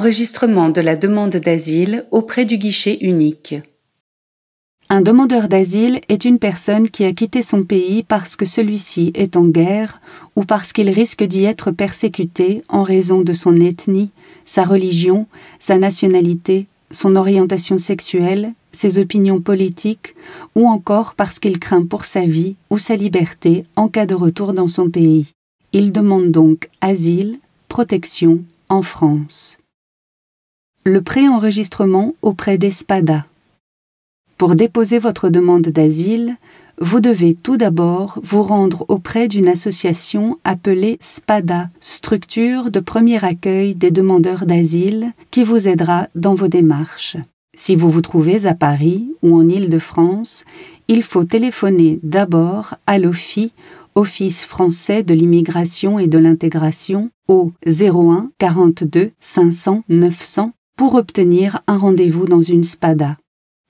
Enregistrement de la demande d'asile auprès du guichet unique. Un demandeur d'asile est une personne qui a quitté son pays parce que celui-ci est en guerre ou parce qu'il risque d'y être persécuté en raison de son ethnie, sa religion, sa nationalité, son orientation sexuelle, ses opinions politiques ou encore parce qu'il craint pour sa vie ou sa liberté en cas de retour dans son pays. Il demande donc asile, protection en France le préenregistrement auprès d'Espada. Pour déposer votre demande d'asile, vous devez tout d'abord vous rendre auprès d'une association appelée SPADA, Structure de premier accueil des demandeurs d'asile, qui vous aidera dans vos démarches. Si vous vous trouvez à Paris ou en Île-de-France, il faut téléphoner d'abord à l'OFI, Office français de l'immigration et de l'intégration, au 01 42 500 900 pour obtenir un rendez-vous dans une spada.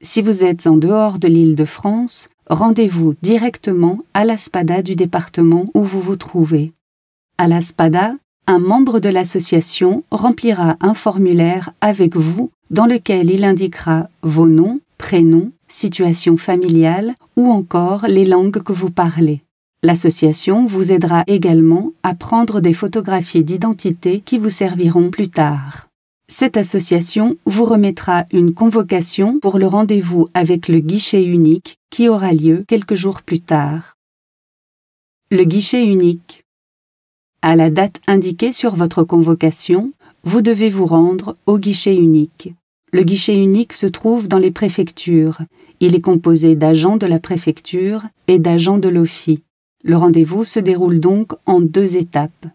Si vous êtes en dehors de l'île de France, rendez-vous directement à la spada du département où vous vous trouvez. À la spada, un membre de l'association remplira un formulaire avec vous dans lequel il indiquera vos noms, prénoms, situation familiale ou encore les langues que vous parlez. L'association vous aidera également à prendre des photographies d'identité qui vous serviront plus tard. Cette association vous remettra une convocation pour le rendez-vous avec le guichet unique qui aura lieu quelques jours plus tard. Le guichet unique. À la date indiquée sur votre convocation, vous devez vous rendre au guichet unique. Le guichet unique se trouve dans les préfectures. Il est composé d'agents de la préfecture et d'agents de l'OFI. Le rendez-vous se déroule donc en deux étapes.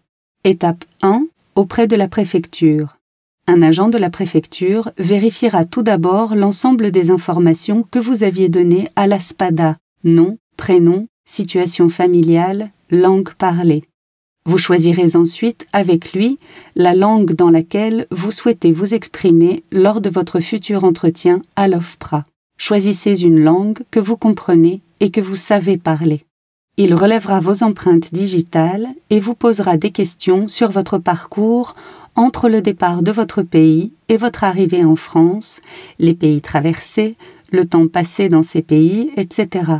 Étape 1, auprès de la préfecture. Un agent de la préfecture vérifiera tout d'abord l'ensemble des informations que vous aviez données à la SPADA nom, prénom, situation familiale, langue parlée. Vous choisirez ensuite, avec lui, la langue dans laquelle vous souhaitez vous exprimer lors de votre futur entretien à l'OFPRA. Choisissez une langue que vous comprenez et que vous savez parler. Il relèvera vos empreintes digitales et vous posera des questions sur votre parcours entre le départ de votre pays et votre arrivée en France, les pays traversés, le temps passé dans ces pays, etc.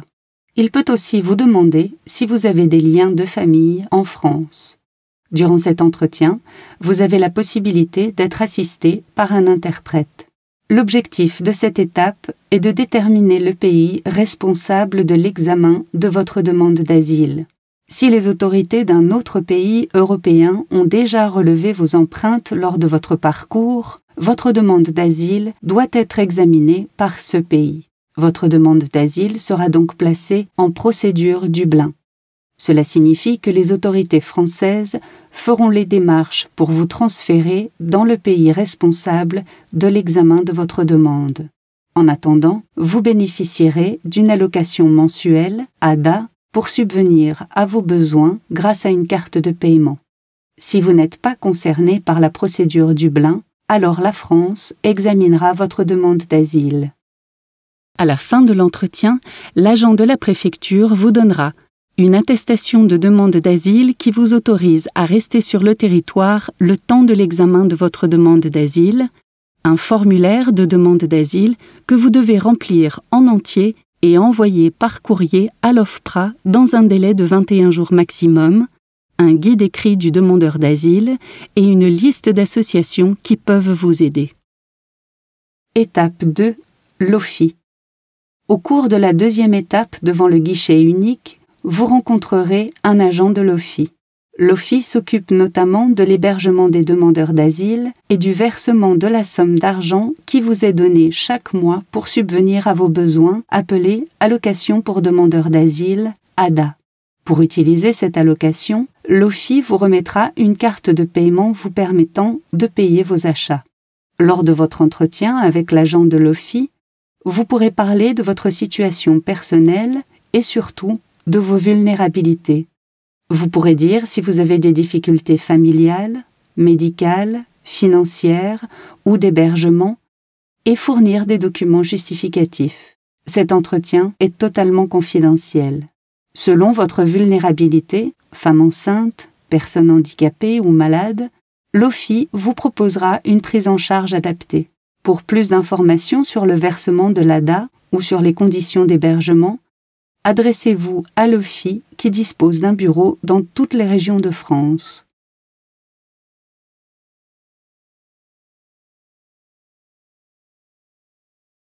Il peut aussi vous demander si vous avez des liens de famille en France. Durant cet entretien, vous avez la possibilité d'être assisté par un interprète. L'objectif de cette étape est de déterminer le pays responsable de l'examen de votre demande d'asile. Si les autorités d'un autre pays européen ont déjà relevé vos empreintes lors de votre parcours, votre demande d'asile doit être examinée par ce pays. Votre demande d'asile sera donc placée en procédure Dublin. Cela signifie que les autorités françaises feront les démarches pour vous transférer dans le pays responsable de l'examen de votre demande. En attendant, vous bénéficierez d'une allocation mensuelle, ADA, pour subvenir à vos besoins grâce à une carte de paiement. Si vous n'êtes pas concerné par la procédure Dublin, alors la France examinera votre demande d'asile. À la fin de l'entretien, l'agent de la préfecture vous donnera une attestation de demande d'asile qui vous autorise à rester sur le territoire le temps de l'examen de votre demande d'asile, un formulaire de demande d'asile que vous devez remplir en entier et envoyer par courrier à l'OFPRA dans un délai de 21 jours maximum un guide écrit du demandeur d'asile et une liste d'associations qui peuvent vous aider. Étape 2. L'OFI. Au cours de la deuxième étape devant le guichet unique, vous rencontrerez un agent de l'OFI. L'Office s'occupe notamment de l'hébergement des demandeurs d'asile et du versement de la somme d'argent qui vous est donnée chaque mois pour subvenir à vos besoins appelée Allocation pour demandeurs d'asile, ADA. Pour utiliser cette allocation, l'OFI vous remettra une carte de paiement vous permettant de payer vos achats. Lors de votre entretien avec l'agent de l'OFI, vous pourrez parler de votre situation personnelle et surtout de vos vulnérabilités vous pourrez dire si vous avez des difficultés familiales, médicales, financières ou d'hébergement et fournir des documents justificatifs. Cet entretien est totalement confidentiel. Selon votre vulnérabilité, femme enceinte, personne handicapée ou malade, l'OFI vous proposera une prise en charge adaptée. Pour plus d'informations sur le versement de l'ADA ou sur les conditions d'hébergement, adressez-vous à l'OFI qui dispose d'un bureau dans toutes les régions de France.